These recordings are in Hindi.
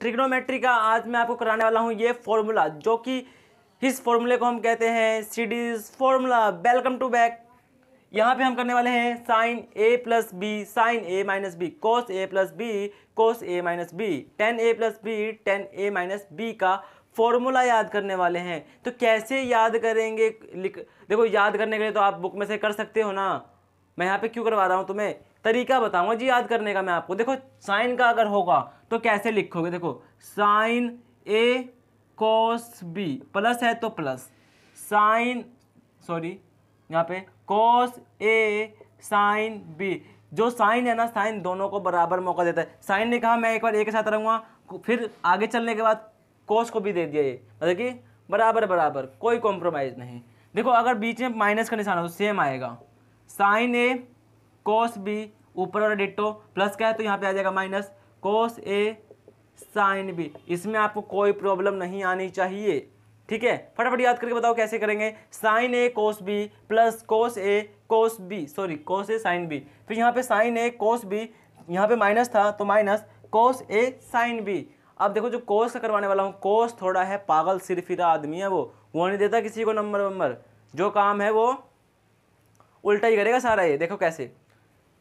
ट्रिग्नोमेट्री का आज मैं आपको कराने वाला हूँ ये फॉर्मूला जो कि इस फॉर्मूले को हम कहते हैं सीडीज फॉर्मूला वेलकम टू बैक यहाँ पे हम करने वाले हैं sine A plus B sine A minus B cos A plus B cos A minus B tan A plus B tan A minus B का फॉर्मूला याद करने वाले हैं तो कैसे याद करेंगे लिख देखो याद करने के लिए तो आप बुक में से कर सकते हो ना मैं यहाँ पे क्यों करवा रहा हूँ तुम्हें तरीका बताऊंगा जी याद करने का मैं आपको देखो साइन का अगर होगा तो कैसे लिखोगे देखो sine A cos B plus है तो प्लस साइन सॉरी यहाँ पे कॉस ए साइन बी जो साइन है ना साइन दोनों को बराबर मौका देता है साइन ने कहा मैं एक बार ए के साथ रहूँगा फिर आगे चलने के बाद कोस को भी दे दिया ये मतलब कि बराबर बराबर कोई कॉम्प्रोमाइज़ नहीं देखो अगर बीच में माइनस का निशान हो तो सेम आएगा साइन ए कॉस बी ऊपर वाला डिटो प्लस क्या है तो यहाँ पे आ जाएगा minus cos A sine B इसमें आपको कोई प्रॉब्लम नहीं आनी चाहिए ठीक है फटाफट याद करके बताओ कैसे करेंगे sine A cos B plus cos A cos B sorry cos A sine B फिर यहाँ पे साइन ए कोस बी यहाँ पे माइनस था तो minus cos A sine B अब देखो जो कोस का करवाने वाला हूँ कोस थोड़ा है पागल सिरफिरा आदमी है वो वो नहीं देता किसी को नंबर वंबर जो काम है वो उल्टा ही करेगा सारा ये देखो कैसे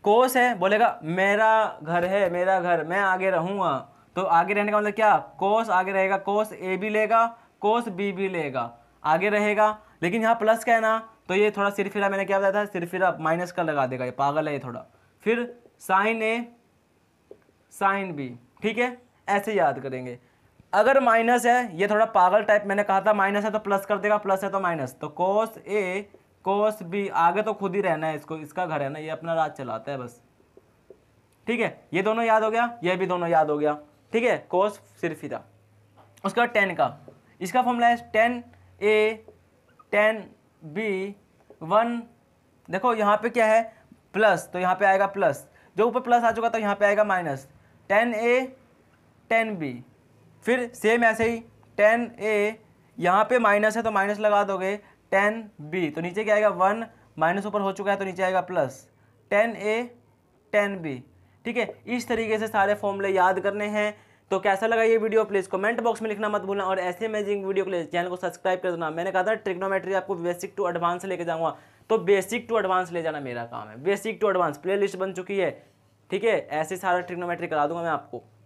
कोस है बोलेगा मेरा घर है मेरा घर मैं आगे रहूँगा तो आगे रहने का मतलब क्या कोस आगे रहेगा कोस ए भी लेगा कोस बी भी लेगा आगे रहेगा लेकिन यहाँ प्लस का है ना तो ये थोड़ा सिरफिरा मैंने क्या बताया था सिरफिरा माइनस का लगा देगा ये पागल है ये थोड़ा फिर साइन ए साइन बी ठीक है ऐसे याद करेंगे अगर माइनस है ये थोड़ा पागल टाइप मैंने कहा था माइनस है तो प्लस कर देगा प्लस है तो माइनस तो कोस ए कोस बी आगे तो खुद ही रहना है इसको इसका घर है ना ये अपना राज चलाता है बस ठीक है ये दोनों याद हो गया ये भी दोनों याद हो गया ठीक है कोस सिर्फ ही था उसके बाद टेन का इसका फॉर्मूला है tan A tan B one देखो यहाँ पे क्या है प्लस तो यहाँ पे आएगा प्लस जो ऊपर प्लस आ चुका तो यहाँ पे आएगा minus tan A tan B फिर सेम ऐसे ही टेन ए यहाँ पे माइनस है तो माइनस लगा दोगे टेन बी तो नीचे क्या आएगा वन माइनस ऊपर हो चुका है तो नीचे आएगा plus tan A tan B ठीक है इस तरीके से सारे फॉर्मूले याद करने हैं तो कैसा लगा ये वीडियो प्लीज़ कमेंट बॉक्स में लिखना मत भूलना और ऐसे अमेजिंग वीडियो के लिए चैनल को सब्सक्राइब कर देना मैंने कहा था ट्रिग्नोमेट्री आपको बेसिक टू एडवांस लेके जाऊंगा तो बेसिक टू एडवांस ले जाना मेरा काम है basic to advance playlist बन चुकी है ठीक है ऐसे सारा ट्रिग्नोमेट्री करा दूंगा मैं आपको